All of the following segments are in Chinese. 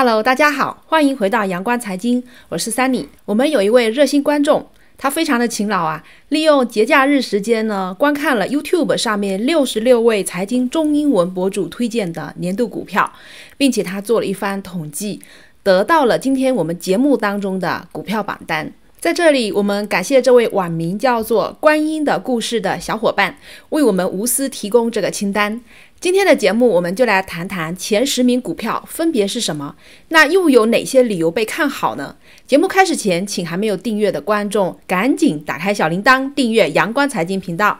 Hello，大家好，欢迎回到阳光财经，我是三 y 我们有一位热心观众，他非常的勤劳啊，利用节假日时间呢，观看了 YouTube 上面六十六位财经中英文博主推荐的年度股票，并且他做了一番统计，得到了今天我们节目当中的股票榜单。在这里，我们感谢这位网名叫做“观音”的故事的小伙伴，为我们无私提供这个清单。今天的节目，我们就来谈谈前十名股票分别是什么，那又有哪些理由被看好呢？节目开始前，请还没有订阅的观众赶紧打开小铃铛，订阅阳光财经频道。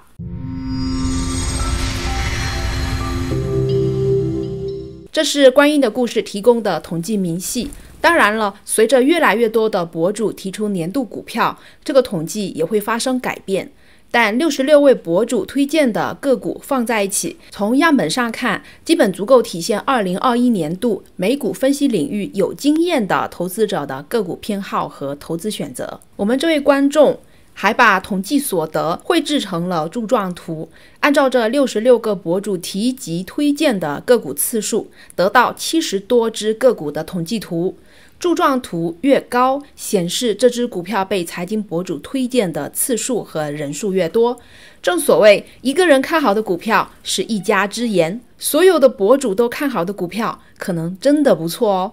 这是观音的故事提供的统计明细。当然了，随着越来越多的博主提出年度股票，这个统计也会发生改变。但六十六位博主推荐的个股放在一起，从样本上看，基本足够体现二零二一年度美股分析领域有经验的投资者的个股偏好和投资选择。我们这位观众。还把统计所得绘制成了柱状图，按照这六十六个博主提及推荐的个股次数，得到七十多只个股的统计图。柱状图越高，显示这只股票被财经博主推荐的次数和人数越多。正所谓，一个人看好的股票是一家之言，所有的博主都看好的股票，可能真的不错哦。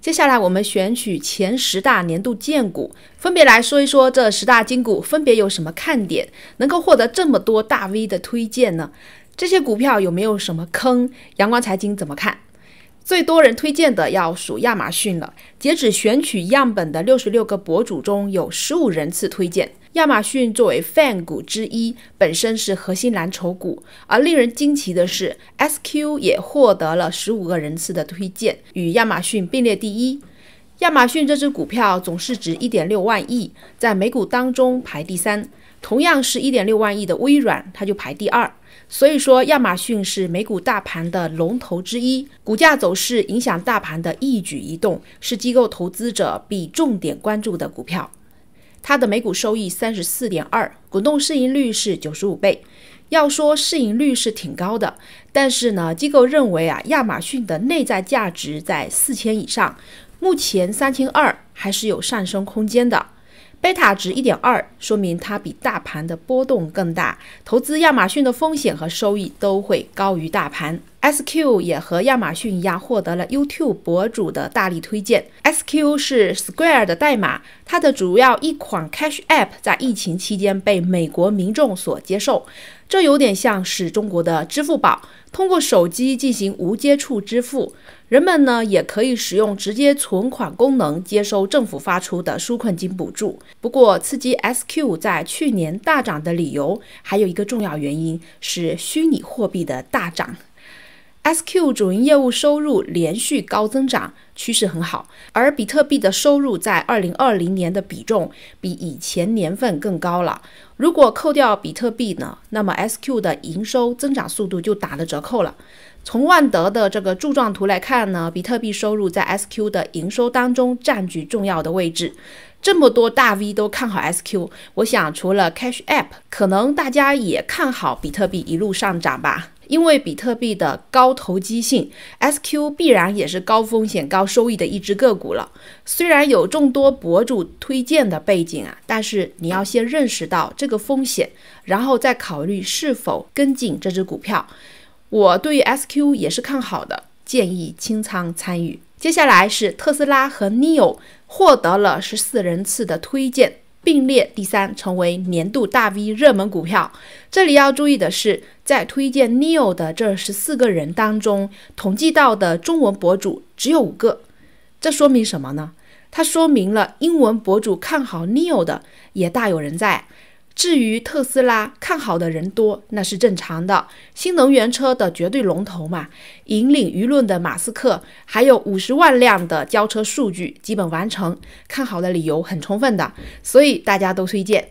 接下来，我们选取前十大年度荐股，分别来说一说这十大金股分别有什么看点，能够获得这么多大 V 的推荐呢？这些股票有没有什么坑？阳光财经怎么看？最多人推荐的要数亚马逊了。截止选取样本的六十六个博主中，有十五人次推荐。亚马逊作为 FAN 股之一，本身是核心蓝筹股。而令人惊奇的是，SQ 也获得了十五个人次的推荐，与亚马逊并列第一。亚马逊这只股票总市值一点六万亿，在美股当中排第三。同样是一点六万亿的微软，它就排第二。所以说，亚马逊是美股大盘的龙头之一，股价走势影响大盘的一举一动，是机构投资者必重点关注的股票。它的每股收益三十四点二，滚动市盈率是九十五倍。要说市盈率是挺高的，但是呢，机构认为啊，亚马逊的内在价值在四千以上，目前三千二还是有上升空间的。贝塔值一点二，说明它比大盘的波动更大。投资亚马逊的风险和收益都会高于大盘。SQ 也和亚马逊一样，获得了 YouTube 博主的大力推荐。SQ 是 Square 的代码，它的主要一款 Cash App 在疫情期间被美国民众所接受，这有点像是中国的支付宝，通过手机进行无接触支付。人们呢也可以使用直接存款功能接收政府发出的纾困金补助。不过，刺激 SQ 在去年大涨的理由还有一个重要原因是虚拟货币的大涨。SQ 主营业务收入连续高增长，趋势很好，而比特币的收入在2020年的比重比以前年份更高了。如果扣掉比特币呢，那么 SQ 的营收增长速度就打了折扣了。从万德的这个柱状图来看呢，比特币收入在 SQ 的营收当中占据重要的位置。这么多大 V 都看好 SQ，我想除了 Cash App，可能大家也看好比特币一路上涨吧。因为比特币的高投机性，SQ 必然也是高风险高收益的一只个股了。虽然有众多博主推荐的背景啊，但是你要先认识到这个风险，然后再考虑是否跟进这只股票。我对于 SQ 也是看好的，建议清仓参与。接下来是特斯拉和 NEO 获得了十四人次的推荐，并列第三，成为年度大 V 热门股票。这里要注意的是，在推荐 NEO 的这十四个人当中，统计到的中文博主只有五个，这说明什么呢？它说明了英文博主看好 NEO 的也大有人在。至于特斯拉，看好的人多，那是正常的。新能源车的绝对龙头嘛，引领舆论的马斯克，还有五十万辆的交车数据基本完成，看好的理由很充分的，所以大家都推荐。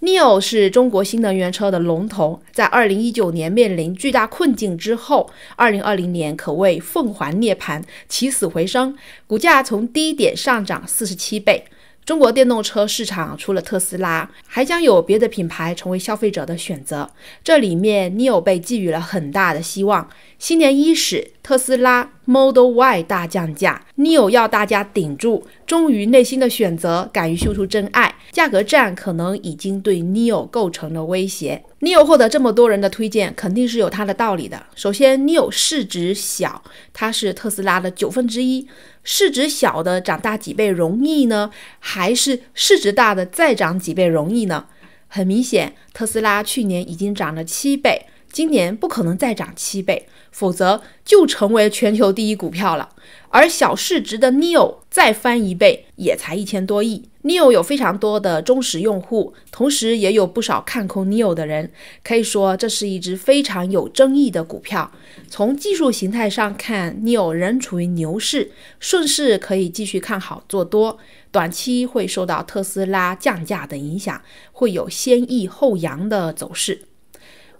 neo 是中国新能源车的龙头，在二零一九年面临巨大困境之后，二零二零年可谓凤凰涅槃，起死回生，股价从低点上涨四十七倍。中国电动车市场除了特斯拉，还将有别的品牌成为消费者的选择。这里面，neo 被寄予了很大的希望。新年伊始，特斯拉 Model Y 大降价，neo 要大家顶住，忠于内心的选择，敢于秀出真爱。价格战可能已经对 neo 构成了威胁。neo 获得这么多人的推荐，肯定是有它的道理的。首先，neo 市值小，它是特斯拉的九分之一。市值小的长大几倍容易呢，还是市值大的再涨几倍容易呢？很明显，特斯拉去年已经涨了七倍。今年不可能再涨七倍，否则就成为全球第一股票了。而小市值的 Neo 再翻一倍，也才一千多亿。Neo 有非常多的忠实用户，同时也有不少看空 Neo 的人。可以说，这是一只非常有争议的股票。从技术形态上看，Neo 仍处于牛市，顺势可以继续看好做多。短期会受到特斯拉降价的影响，会有先抑后扬的走势。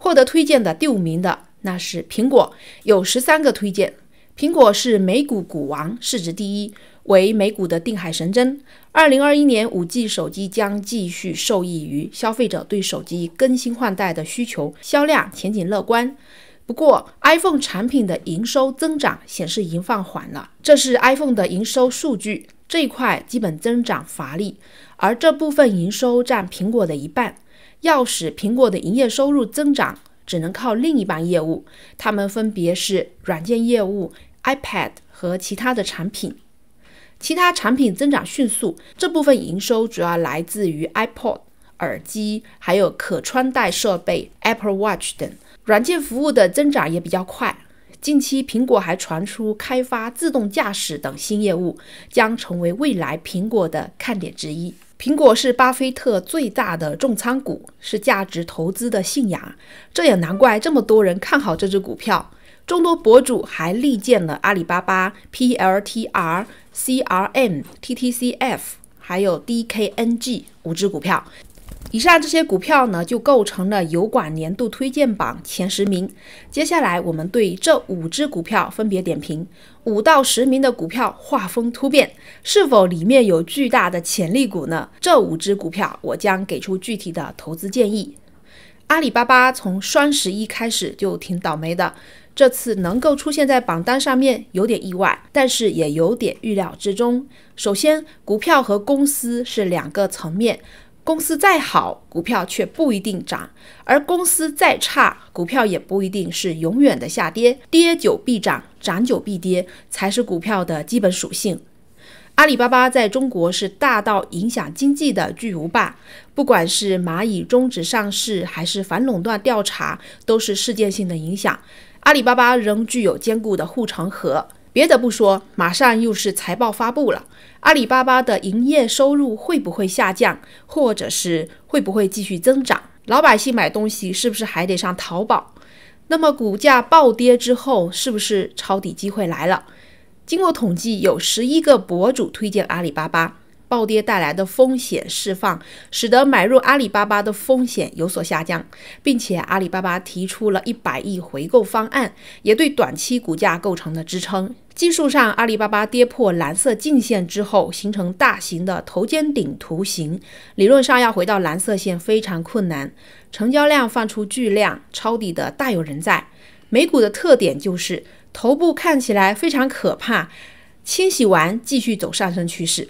获得推荐的第五名的那是苹果，有十三个推荐。苹果是美股股王，市值第一，为美股的定海神针。二零二一年五 G 手机将继续受益于消费者对手机更新换代的需求，销量前景乐观。不过，iPhone 产品的营收增长显示已经放缓了，这是 iPhone 的营收数据这一块基本增长乏力，而这部分营收占苹果的一半。要使苹果的营业收入增长，只能靠另一帮业务，他们分别是软件业务、iPad 和其他的产品。其他产品增长迅速，这部分营收主要来自于 iPod 耳机，还有可穿戴设备 Apple Watch 等。软件服务的增长也比较快。近期，苹果还传出开发自动驾驶等新业务，将成为未来苹果的看点之一。苹果是巴菲特最大的重仓股，是价值投资的信仰。这也难怪这么多人看好这只股票。众多博主还力荐了阿里巴巴 （PLTR）、CRM、TTCF，还有 DKNG 五只股票。以上这些股票呢，就构成了油管年度推荐榜前十名。接下来，我们对这五只股票分别点评。五到十名的股票画风突变，是否里面有巨大的潜力股呢？这五只股票，我将给出具体的投资建议。阿里巴巴从双十一开始就挺倒霉的，这次能够出现在榜单上面有点意外，但是也有点预料之中。首先，股票和公司是两个层面。公司再好，股票却不一定涨；而公司再差，股票也不一定是永远的下跌。跌久必涨，涨久必跌，才是股票的基本属性。阿里巴巴在中国是大到影响经济的巨无霸，不管是蚂蚁终止上市，还是反垄断调查，都是事件性的影响。阿里巴巴仍具有坚固的护城河。别的不说，马上又是财报发布了。阿里巴巴的营业收入会不会下降，或者是会不会继续增长？老百姓买东西是不是还得上淘宝？那么股价暴跌之后，是不是抄底机会来了？经过统计，有十一个博主推荐阿里巴巴。暴跌带来的风险释放，使得买入阿里巴巴的风险有所下降，并且阿里巴巴提出了一百亿回购方案，也对短期股价构成了支撑。技术上，阿里巴巴跌破蓝色颈线之后，形成大型的头肩顶图形，理论上要回到蓝色线非常困难。成交量放出巨量，抄底的大有人在。美股的特点就是头部看起来非常可怕，清洗完继续走上升趋势。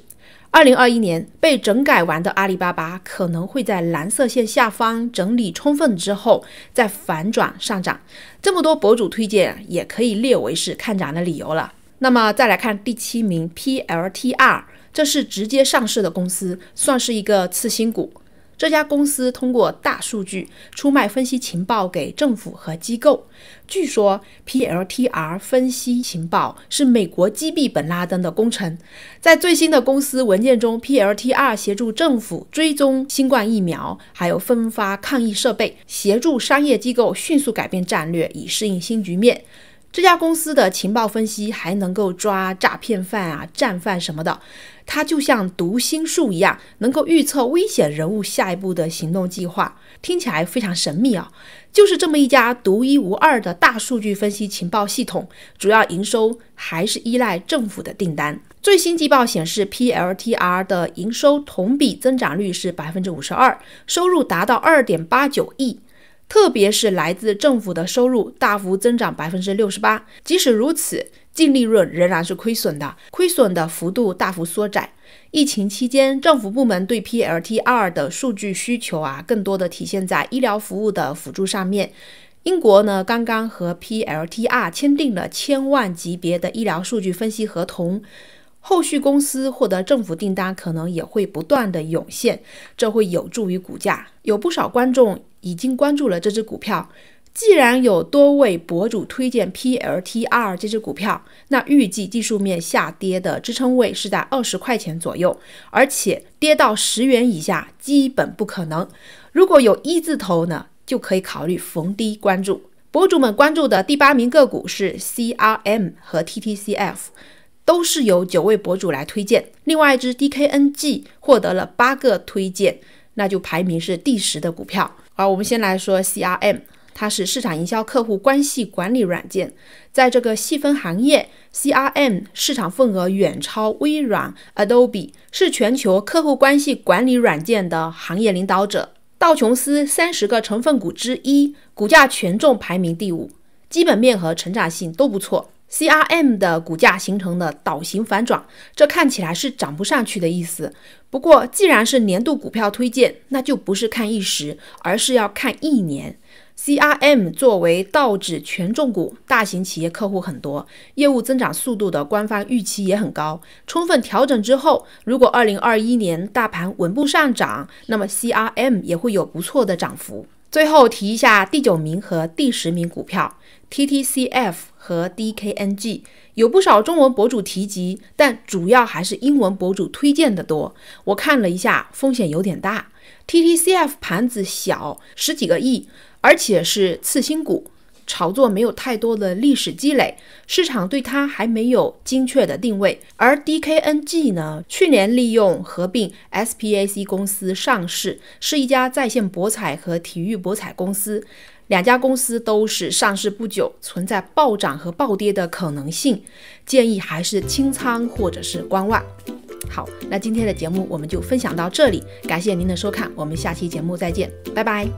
二零二一年被整改完的阿里巴巴，可能会在蓝色线下方整理充分之后再反转上涨。这么多博主推荐，也可以列为是看涨的理由了。那么再来看第七名 PLTR，这是直接上市的公司，算是一个次新股。这家公司通过大数据出卖分析情报给政府和机构。据说 PLTR 分析情报是美国击毙本·拉登的工程。在最新的公司文件中，PLTR 协助政府追踪新冠疫苗，还有分发抗疫设备，协助商业机构迅速改变战略，以适应新局面。这家公司的情报分析还能够抓诈骗犯啊、战犯什么的，它就像读心术一样，能够预测危险人物下一步的行动计划，听起来非常神秘啊！就是这么一家独一无二的大数据分析情报系统，主要营收还是依赖政府的订单。最新季报显示，PLTR 的营收同比增长率是百分之五十二，收入达到二点八九亿。特别是来自政府的收入大幅增长百分之六十八，即使如此，净利润仍然是亏损的，亏损的幅度大幅缩窄。疫情期间，政府部门对 PLTR 的数据需求啊，更多的体现在医疗服务的辅助上面。英国呢，刚刚和 PLTR 签订了千万级别的医疗数据分析合同，后续公司获得政府订单可能也会不断的涌现，这会有助于股价。有不少观众。已经关注了这只股票，既然有多位博主推荐 PLTR 这只股票，那预计技术面下跌的支撑位是在二十块钱左右，而且跌到十元以下基本不可能。如果有一字头呢，就可以考虑逢低关注。博主们关注的第八名个股是 CRM 和 TTCF，都是由九位博主来推荐。另外一只 DKNG 获得了八个推荐，那就排名是第十的股票。好，我们先来说 CRM，它是市场营销客户关系管理软件。在这个细分行业，CRM 市场份额远超微软、Adobe，是全球客户关系管理软件的行业领导者。道琼斯三十个成分股之一，股价权重排名第五，基本面和成长性都不错。CRM 的股价形成了倒型反转，这看起来是涨不上去的意思。不过，既然是年度股票推荐，那就不是看一时，而是要看一年。CRM 作为道指权重股，大型企业客户很多，业务增长速度的官方预期也很高。充分调整之后，如果2021年大盘稳步上涨，那么 CRM 也会有不错的涨幅。最后提一下第九名和第十名股票 T T C F 和 D K N G，有不少中文博主提及，但主要还是英文博主推荐的多。我看了一下，风险有点大。T T C F 盘子小，十几个亿，而且是次新股。炒作没有太多的历史积累，市场对它还没有精确的定位。而 DKNG 呢，去年利用合并 SPAC 公司上市，是一家在线博彩和体育博彩公司。两家公司都是上市不久，存在暴涨和暴跌的可能性。建议还是清仓或者是观望。好，那今天的节目我们就分享到这里，感谢您的收看，我们下期节目再见，拜拜。